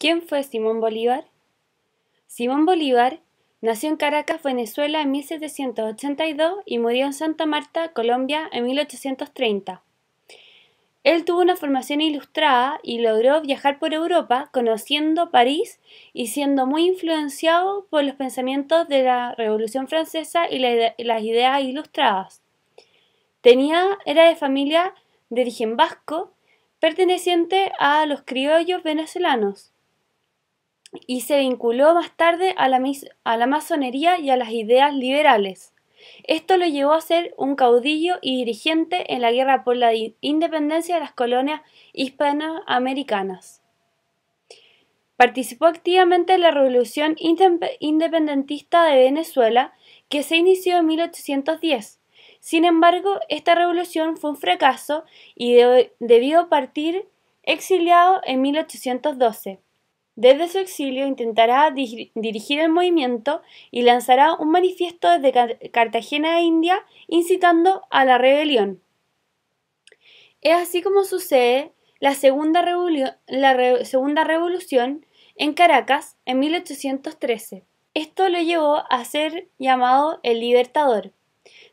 ¿Quién fue Simón Bolívar? Simón Bolívar nació en Caracas, Venezuela, en 1782 y murió en Santa Marta, Colombia, en 1830. Él tuvo una formación ilustrada y logró viajar por Europa conociendo París y siendo muy influenciado por los pensamientos de la Revolución Francesa y las ideas ilustradas. Tenía, era de familia de origen vasco, perteneciente a los criollos venezolanos y se vinculó más tarde a la, masonería y a las ideas liberales. Esto lo llevó a ser un caudillo y dirigente en la guerra por la independencia de las colonias hispanoamericanas. Participó activamente en la revolución independentista de Venezuela que se inició en 1810. Sin embargo, esta revolución fue un fracaso y debió partir exiliado en 1812 desde su exilio intentará dirigir el movimiento y lanzará un manifiesto desde Cartagena de India incitando a la rebelión. Es así como sucede la segunda, revolución, en Caracas en 1813. Esto lo llevó a ser llamado el Libertador.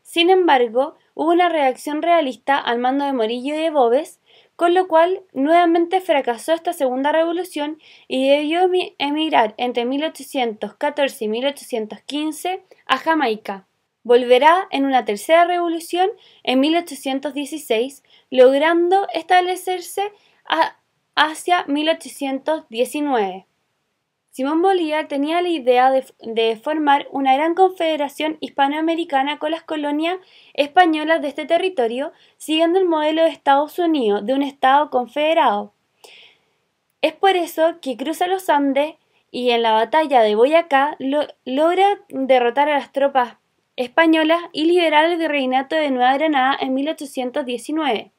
Sin embargo, hubo una reacción realista al mando de Morillo y de Boves con lo cual nuevamente fracasó esta segunda revolución y debió emigrar entre 1814 y 1815 a Jamaica. Volverá en una tercera revolución en 1816, logrando establecerse hacia 1819. Simón Bolívar tenía la idea de, formar una gran confederación hispanoamericana con las colonias españolas de este territorio, siguiendo el modelo de Estados Unidos, de un Estado confederado. Es por eso que cruza los Andes y en la batalla de Boyacá logra derrotar a las tropas españolas y liberar el virreinato de Nueva Granada en 1819.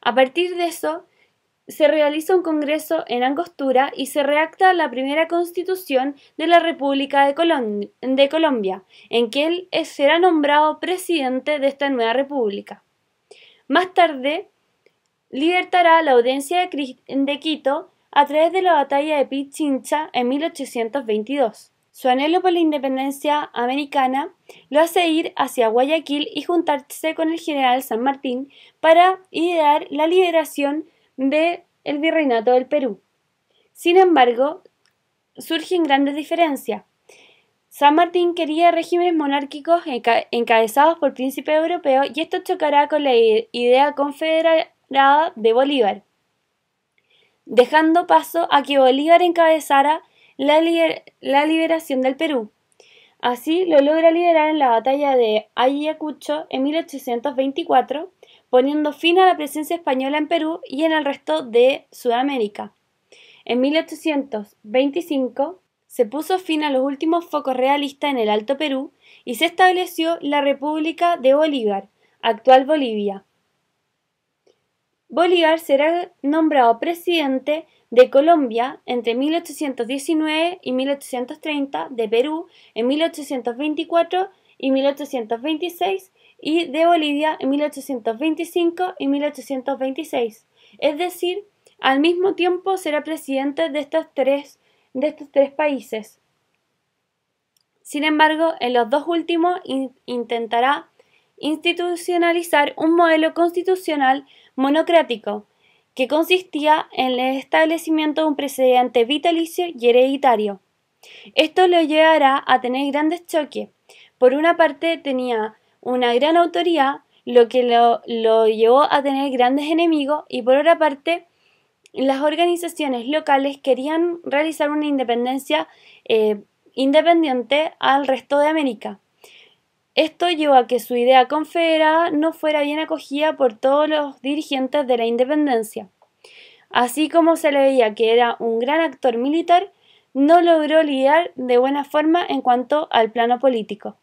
A partir de eso, se realiza un congreso en Angostura y se reacta la primera constitución de la República de, Colombia, en que él será nombrado presidente de esta nueva república. Más tarde, libertará la audiencia de, de Quito a través de la batalla de Pichincha en 1822. Su anhelo por la independencia americana lo hace ir hacia Guayaquil y juntarse con el general San Martín para idear la liberación del virreinato del Perú. Sin embargo, surgen grandes diferencias. San Martín quería regímenes monárquicos encabezados por príncipes europeos y esto chocará con la idea confederada de Bolívar, dejando paso a que Bolívar encabezara la, liberación del Perú. Así lo logra liderar en la batalla de Ayacucho en 1824 poniendo fin a la presencia española en Perú y en el resto de Sudamérica. En 1825 se puso fin a los últimos focos realistas en el Alto Perú y se estableció la República de Bolívar, actual Bolivia. Bolívar será nombrado presidente de Colombia entre 1819 y 1830, de Perú en 1824 y 1826 y de Bolivia en 1825 y 1826. Es decir, al mismo tiempo será presidente de estos tres, de estos tres países. Sin embargo, en los dos últimos intentará institucionalizar un modelo constitucional monocrático que consistía en el establecimiento de un presidente vitalicio y hereditario. Esto lo llevará a tener grandes choques. Por una parte tenía una gran autoridad, lo que lo, llevó a tener grandes enemigos y por otra parte las organizaciones locales querían realizar una independencia eh, independiente al resto de América. Esto llevó a que su idea confederada no fuera bien acogida por todos los dirigentes de la independencia. Así como se le veía que era un gran actor militar, no logró lidiar de buena forma en cuanto al plano político.